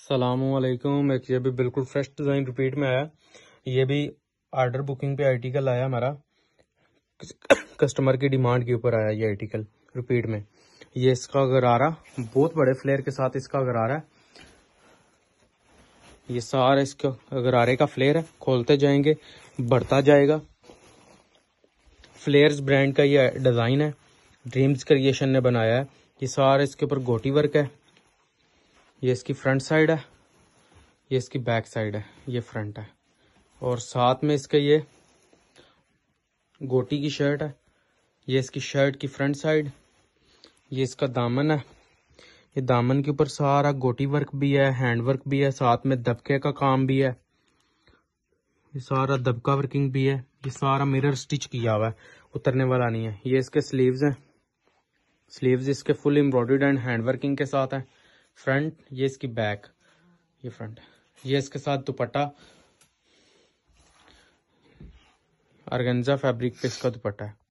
सलामकुम एक ये भी बिल्कुल फ्रेश डिज़ाइन रिपीट में आया ये भी आर्डर बुकिंग पे आर्टिकल आया हमारा कस्टमर की डिमांड के ऊपर आया ये आर्टिकल रिपीट में ये इसका गरारा बहुत बड़े फ्लेयर के साथ इसका गरारा है ये सारा इसका गरारे का फ्लेयर है खोलते जाएंगे बढ़ता जाएगा फ्लेयर्स ब्रांड का ये डिज़ाइन है ड्रीम्स क्रिएशन ने बनाया है ये सारा इसके ऊपर गोटी वर्क है ये इसकी फ्रंट साइड है ये इसकी बैक साइड है ये फ्रंट है और साथ में इसका ये गोटी की शर्ट है ये इसकी शर्ट की फ्रंट साइड ये इसका दामन है ये दामन के ऊपर सारा गोटी वर्क भी है हैंड वर्क भी है साथ में दबके का काम भी है ये सारा दबका वर्किंग भी है ये सारा मिरर स्टिच किया हुआ है उतरने वाला नहीं है ये इसके स्लीव्स हैं स्लीव्स इसके full embroidered and hand working के साथ है फ्रंट ये इसकी बैक ये फ्रंट ये इसके साथ दुपट्टा अर्गेंजा फैब्रिक पे इसका दुपट्टा है